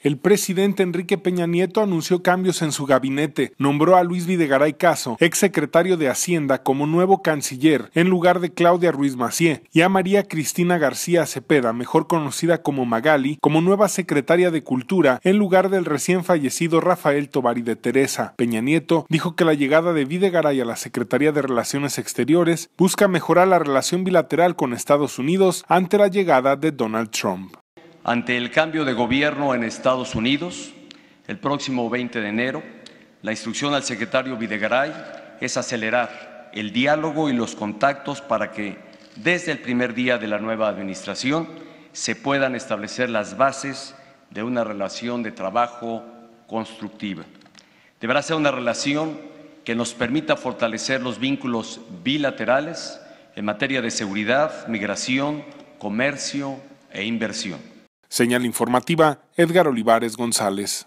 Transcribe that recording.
El presidente Enrique Peña Nieto anunció cambios en su gabinete. Nombró a Luis Videgaray Caso, ex secretario de Hacienda, como nuevo canciller, en lugar de Claudia Ruiz Macié, y a María Cristina García Cepeda, mejor conocida como Magali, como nueva secretaria de Cultura, en lugar del recién fallecido Rafael Tovari de Teresa. Peña Nieto dijo que la llegada de Videgaray a la Secretaría de Relaciones Exteriores busca mejorar la relación bilateral con Estados Unidos ante la llegada de Donald Trump. Ante el cambio de gobierno en Estados Unidos, el próximo 20 de enero, la instrucción al secretario Videgaray es acelerar el diálogo y los contactos para que desde el primer día de la nueva administración se puedan establecer las bases de una relación de trabajo constructiva. Deberá ser una relación que nos permita fortalecer los vínculos bilaterales en materia de seguridad, migración, comercio e inversión. Señal informativa, Edgar Olivares González.